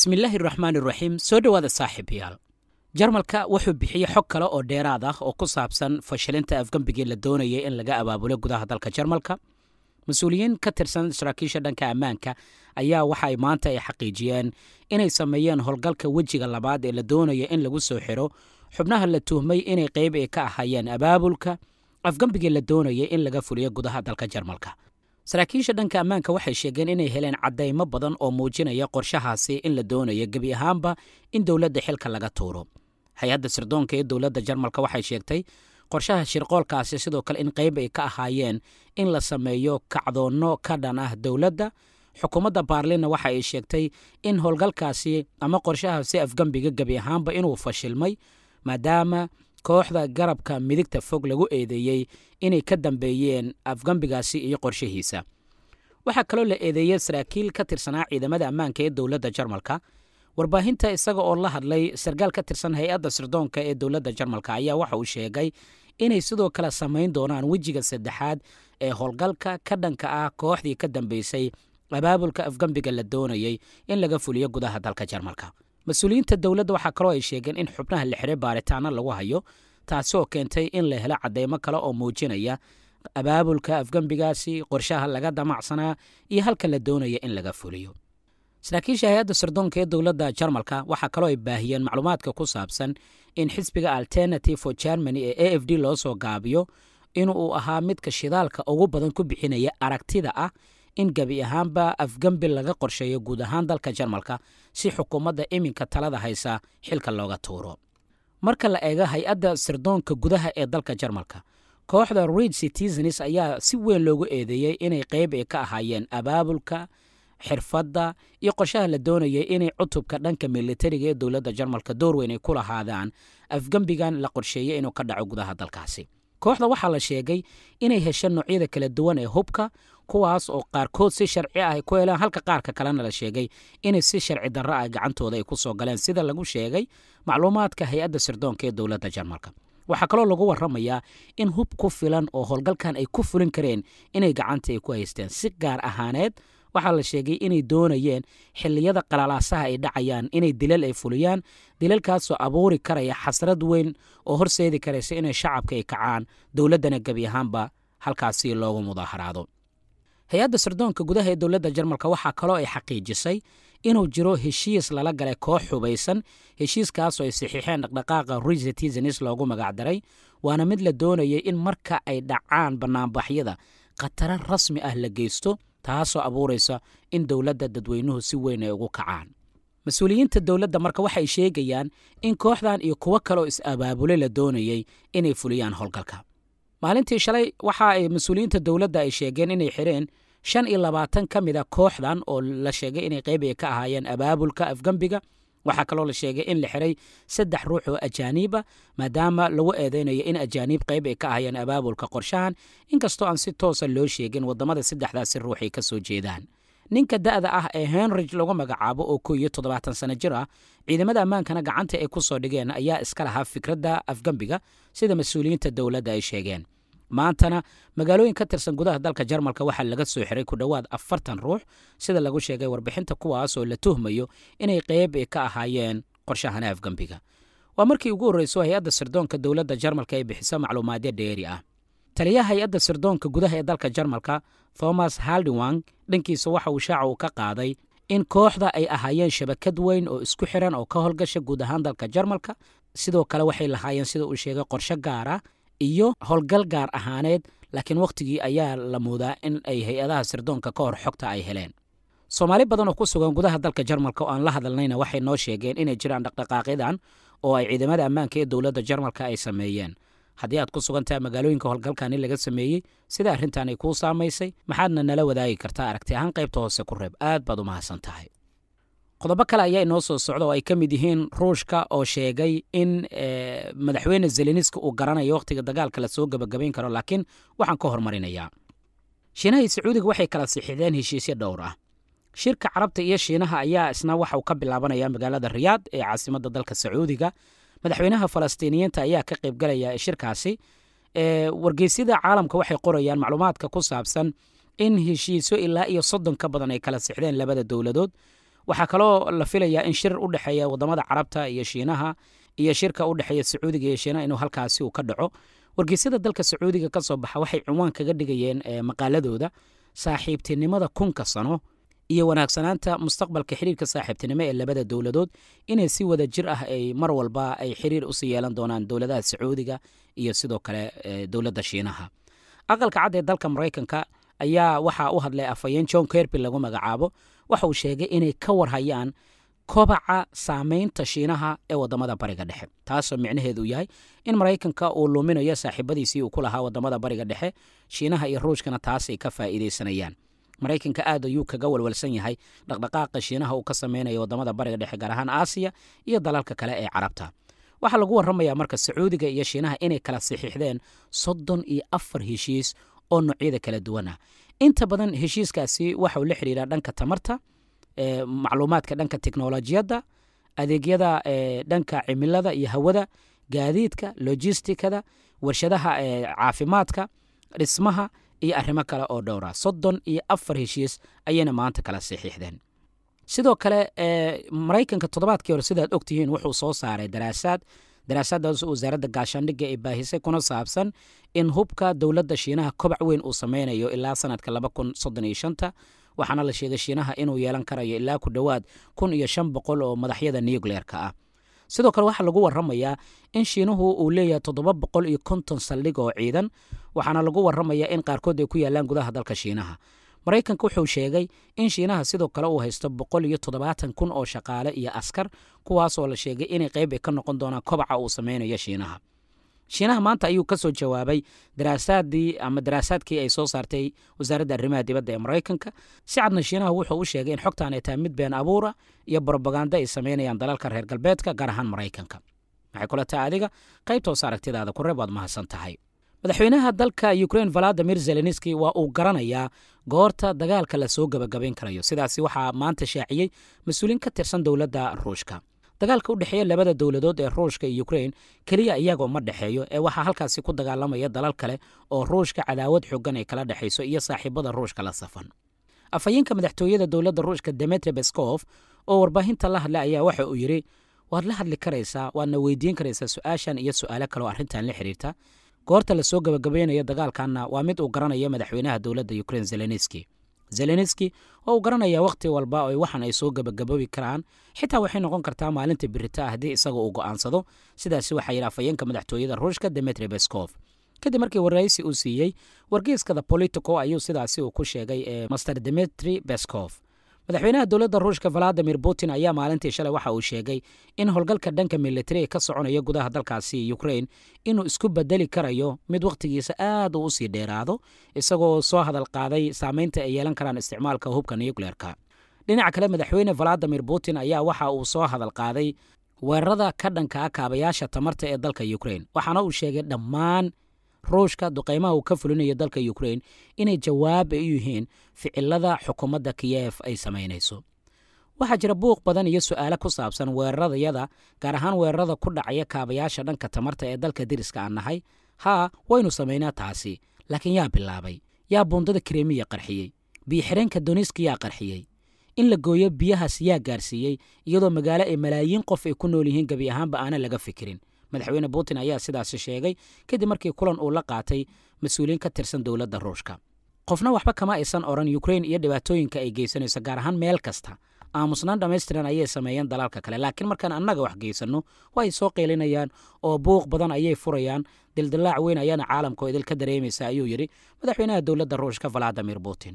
bismillaahi raxmaani raxiim soo dhowaada saaxiib jarmalka wuxuu bixiyey xog kale oo dheeraad ah oo ku saabsan fashilinta afgembigii la doonayay in laga abaabulo gudaha dalka jarmalka mas-uuliyiin ka tirsan saraakiisha dhanka ammaanka ayaa waxa ay maanta ay xaqiijiyeen inay sameeyeen howlgalka wejiga labaad ee la doonaya in lagu soo xiro xubnaha la tuhmay inay qayb ay ka ahaayeen abaabulka afgembigii la doonayay in laga fuliyo gudaha dalka jarmalka saraakiisha dhanka ammaanka waxay sheegeen inay heleen caddaymo badan oo muujinaya qorshahaasi in la doonayo gebi ahaanba in dowladda xilka laga tuuro hay-adda sirdoonka ee dowladda jarmalka waxay sheegtay qorshaha shirqoolkaasi sidoo kale in qayb ay ka ahaayeen in la sameeyo kacdoonno ka dhan ah dowladda xukuumadda baarlinna waxa ay sheegtay in howlgalkaasi ama qorshahaasi afgembiga gebi ahaanba inuu fashilmay maadaama kooxda garabka midigta fog lagu eedeeyey inay ka dambeeyeen afgambigaasi iyo qorshihiisa waxaa kaloo la eedeeyey saraakiil ka tirsanaa ciidamada ammaanka ee dowladda jarmalka warbaahinta isaga oo la hadlay sargaal ka tirsan hay-adda sirdoonka ee dowladda jarmalka ayaa waxa uu sheegay inay sidoo kale samayn doonaan wejiga saddexaad ee howlgalka ka dhanka ah kooxdii ka dambeysay abaabulka afgambiga la doonayey in laga fuliyo gudaha dalka jarmalka mas-uuliyiinta dowladda waxaa kaloo ay sheegeen in xubnaha la xiray baaritaana lagu hayo taasoo keentay in la helo cadeymo kale oo muujinaya abaabulka afgembigaasi qorshaha laga damacsanaa iyo halka la doonaya in laga fuliyo saraakiisha hay-adda sirdoonka ee dowladda jarmalka waxaa kaloo ay baahiyeen macluumaadka ku saabsan in xisbiga alternative for germany ee a f d loo soo gaabiyo in uu ahaa midka shidaalka ugu badan ku bixinaya aragtida ah in gebi ahaanba afgembi laga qorsheeyo guud ahaan dalka jarmalka si xukuumadda iminka talada haysa xilka looga tuuro marka la eego hay-adda sirdoonka gudaha ee dalka jarmalka kooxda red citizens ayaa si weyn loogu eedeeyey inay qayb ay ka ahaayeen abaabulka xirfadda iyo qorshaha la doonayay inay cutubka dhanka militariga ee dowladda jarmalka door weyn ay ku lahaadaan afgembigan la qorsheeyey inuu ka dhaco gudaha dalkaasi kooxda waxaa la sheegay inay hesha noocyada kala duwan ee hubka kuwaas oo qaarkood si sharci ah ay ku heleen halka qaarka kalena la sheegay inay si sharci darro ah gacantooda ay ku soo galeen sida lagu sheegay macluumaadka hay-adda sirdoonka ee dowladda jarmalka waxaa kaloo lagu warramayaa in hub ku filan oo howlgalkan ay ku fulin kareen inay gacanta ay ku haysteen si gaar ahaaneed waxaa la sheegay inay doonayeen xiliyada qalalaasaha ay dhacayaan inay dilal ay fuliyaan dilalkaasoo abuuri karaya xasrad weyn oo horseedi karaysa inay shacabka ay kacaan dowladdana gebi ahaanba halkaasi loogu mudaaharaado hay-adda sirdoonka gudaha ee dowladda jarmalka waxaa kaloo ay xaqiijisay inuu jiro heshiis lala galay koox xubaysan heshiiskaasoo ay saxiixeen dhaqdhaqaaqa risitizenis loogu magacdaray waana mid la doonayay in marka ay dhacaan bannaanbaxyada khataro rasmi ah la geysto taasoo abuureysa in dowladda dadweynuhu si weyn ay ugu kacaan mas-uuliyiinta dowladda marka waxay sheegayaan in kooxdan iyo kuwo kaleoo is-abaabulay la doonayey inay fuliyaan howlgalka maalintii shalay waxa ay mas-uuliyiinta dowladda ay sheegeen inay xireen shan iyo labaatan ka mid a ah kooxdan oo la sheegay inay qeyb qeybaya ka ahaayeen abaabulka afgembiga waxaa kaloo la sheegay in la xiray saddex ruux oo ajaaniib ajaaniiba ah, maadaama lagu eedeynayo in ajaaniib qayb ay ka ahayeen abaabulka qorshahan inkastoo aan si toosa ah loo sheegin waddamada saddexdaasi ruux ay ka soo jeedaan ninka da'da ah ee henrige lagu magacaabo oo ko iyo toddobaatan sano jir ah ciidamada ammaankana gacanta ay ku soo dhigeen ayaa iska lahaa fikradda afgambiga sida mas-uuliyiinta dowladda ay sheegeen maantana magaalooyin ka tirsan gudaha dalka jarmalka waxaa laga soo xiray ku dhowaad afartan ruux sida lagu sheegay warbixinta kuwaas oo la tuhmayo inay qeyb ka ahaayeen qorshahan afgembiga waa markii ugu horreyso hay-adda sirdoonka dowladda jarmalka ee bixiso macluumaadyo dheeri ah taliyaha hay-adda sirdoonka gudaha ee dalka jarmalka thomas haldiwang dhankiisa waxa uu shaaca uu ka qaaday in kooxda ay ahaayeen shabakad weyn oo isku xiran oo ka holgasha guud ahaan dalka jarmalka sidoo kale waxay lahaayeen sida uu sheegay qorsho gaar ah iyo howlgal gaar ahaaneed laakiin wakhtigii ayaa la muudaa in ay hay-adaha sirdoonka ka hor xogta ay heleen soomaali badan oo ku sugan gudaha dalka jarmalka oo aan la hadalnayna waxay noo sheegeen inay jiraan dhaqdhaqaaqyadan oo ay ciidamada ammaanka ee dowladda jarmalka ay sameeyeen haddii aad ku sugantaha magaalooyinka howlgalkani laga sameeyey sida ay kuu saamaysay maxaadna nala wadaagi kartaa aragti ahaan qaybta hoose ku reeb aad baad u mahadsan tahay qodobo kale ayaa inoo soo socda oo ay ka mid yihiin ruushka oo sheegay in eh, madaxweyne zeleniska uu garanayo wakhtiga dagaalka lasoo gebagabayn karo laakiin waxaan ka hormarinayaa shiinaha iyo sacuudiga waxay kala sixideen heshiisyo dhowr ah shirka carabta iyo shiinaha ayaa isna waxauu ka bilaabanaya magaalada riyaad ee caasimadda dalka sacuudiga madaxweynaha falastiiniyiinta ayaa ka qaybgalaya shirkaasi eh, wargeysyada caalamka waxay qorayaan macluumaadka ku saabsan in heshiisyo ilaa iyo soddon ka badan ay kala sixdeen labada dowladood waxaa kaloo la filayaa in shir u dhexeeya wadamada carabta iyo shiinaha iyo shirka u dhexeeya sacuudiga iyo shiinaha inuu halkaasi uu ka dhaco wargeysyada dalka sacuudiga ka soo baxa waxay cunwaan kaga dhigayeen eh, maqaaladooda saaxiibtinimada kunka sano iyo wanaagsanaanta mustaqbalka xiriirka saaxiibtinimo ee labada dowladood inay si wada jir ah ay mar walba ay xiriir usii yeelan doonaan dowladaha sacuudiga iyo sidoo kale eh, dowladda shiinaha aqalka cad ee dalka maraykanka ayaa waxaa u hadlay afhayeen john kerby lagu magacaabo waxuu sheegay inay ka warhayaan kobaca saamaynta shiinaha ee wadamada bariga dhexe taasoo micnaheedu yahay in maraykanka uu luminayo saaxiibadiisii uu ku lahaa wadamada bariga dhexe shiinaha iyo ruushkana taasay ka faa'iidaysanayaan maraykanka aad ayuu kaga walwalsan yahay dhaqdhaqaaqa shiinaha uu ka samaynayo wadamada bariga dhexe gaar ahaan aasiya iyo dalalka kale ee carabta waxaa lagu warramayaa marka sacuudiga iyo shiinaha inay kala saxiixdeen soddon iyo afar heshiis oo noocyada kala duwan ah inta badan heshiiskaasi waxau la xiriiraa dhanka tamarta macluumaadka dhanka teknolojiyadda adeegyada dhanka cimilada iyo hawada gaadiidka lojistikada warshadaha caafimaadka dhismaha iyo arrimo kale oo dhowra soddon iyo afar heshiis ayayna maanta kala saxiixdeen sidoo kale maraykanka toddobaadkii hore sidaad ogtihiin wuxuu soo saaray daraasaad daraasadaas oo wasaaradda gaashaandhigga ay baahisay kuna saabsan in hubka dowladda shiinaha kobac weyn uu sameynayo ilaa sanadka laba kun soddon iyo shanta waxaana la sheegay shiinaha inuu yeelan karayo ilaa ku dhowaad kun iyo shan boqol oo madaxyada nucleerka ah sidoo kale waxaa lagu warramayaa in shiinuhu uu leeyahay toddoba boqol iyo konton saldhig oo ciidan waxaana lagu warramayaa in qaarkood ay ku yaalaan gudaha dalka shiinaha maraykanka wuxuu sheegay in shiinaha sidoo kale uu haysto boqol iyo toddobaatan kun oo shaqaale iyo askar kuwaasoo la sheegay inay qayb ay ka noqon doonaan kobaca uu sameynayo shiinaha shiinaha maanta ayuu kasoo jawaabay daraasaadii ama daraasaadkii ay soo saartay wasaaradda arrimaha dibadda ee maraykanka si cadna shiinaha wuxuu u sheegay in xogtan ay tahay mid been abuura iyo brobaganda ay samaynayaan dalalka reer galbeedka gaar ahaan maraykanka waxay kula tahay adiga qaybtoosa aragtidaada ku mahadsan tahay madaxweynaha dalka ukrein valadimir zelenski waa uu garanayaa goorta dagaalka la soo gebagabayn karayo sidaasi waxaa maanta shaaciyey mas-uuliin ka tirsan dowladda ruushka dagaalka u dhexeeya labada dowladood ee ruushka iyo ukrein keliya iyagoo ma dhexeeyo ee waxaa halkaasi ku dagaalamaya dalal kale oo ruushka cadaawad xoogan ay kala dhexayso iyo saaxiibada ruushka la safan afhayeenka madaxtooyada dowladda ruushka demetri beskov oo warbaahinta la hadla ayaa waxa uu yidhi waad la hadli karaysaa waadna weydiin karaysaa su-aashan iyo su-aalo kaleoo arrintan la xiriirta goorta lasoo gabagabaynayo dagaalkanna waa mid uu garanaya madaxweynaha dowladda ukrein zelenski zelenski oo uu garanaya wakhti walba o waxan ay soo gabagabobi karaan xitaa waxay noqon kartaa maalinta birita ah haddii isaga uu go'aansado sidaasi waxaa yidhi afayeenka madaxtooyada ruushka demetri beskof kadib markii waraysi uu siiyey wargeyskada politico ayuu sidaasi uu ku sheegay ee master demetri beskof madaxweynaha dowladda ruushka valadimir putin ayaa maalintii shalay waxa uu sheegay in howlgalka dhanka militariga ka soconaya gudaha dalkaasi ukrain inuu isku bedeli karayo mid wakhtigiisa aad uu usii dheeraado isagoo soo hadal qaaday saamaynta ay yeelan karaan isticmaalka hubka nukleerka dhinaca kale madaxweyne valadimir putin ayaa waxa uu soo hadal qaaday weerarada ka dhanka a kaabayaasha tamarta ee dalka ukrain waxaana uu sheegay dhammaan ruushka duqaymaha uu ka fulinayo dalka ukrain inay jawaab ay u yihiin ficilada xukuumadda kiyef ay samaynayso waxaa jira buuq badan iyo su'aale ku saabsan weeraradayada gaar ahaan weerarada ku dhacaya kaabayaasha dhanka tamarta ee dalka diriska aan nahay haa waynu samaynaa taasi laakiin yaa bilaabay yaa buundada kremiya qarxiyey biyo-xireenka yaa qarxiyey in la gooyo biyahaas yaa gaarsiiyey iyadoo magaalo ay malaayiin qof ay ku nool yihiin gebi ahaanba aanan laga fikirin madaxweyne putin ayaa sidaasi sheegay kadib markii kulan uu la qaatay mas-uuliyiin ka tirsan dowladda ruushka qofna waxba kama aysan odran ukrain iyo dhibaatooyinka ay geysanayso gaar ahaan meel kasta aamusnaan dhammaystiran ayay sameeyeen dalalka kale laakiin markaan annaga wax geysanno waa ay soo qeylinayaan oo buuq badan ayay furayaan dildilaac weyn ayaana caalamkoo idil ka dareemaysa ayuu yidhi madaxweynaha dowladda ruushka valadimir putin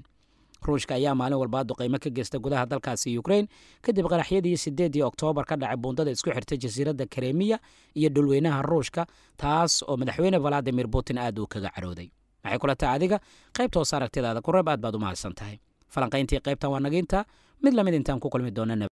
ruushka ayaa maalin walbaa duqaymo ka geysta gudaha dalkaasi ukrein kadib qaraxyadii sideedii oktoobar ka dhacay buundada isku xirta jasiiradda kremiya iyo dhulweynaha ruushka taas oo madaxweyne valadimir putin aad uu kaga carooday maxay kula tahay adiga qaybta hoos aragtidaada kureeb aad baad u mahadsan tahay falanqayntii qaybtan waa naga intaa mid lamid intaan ku kulmi doona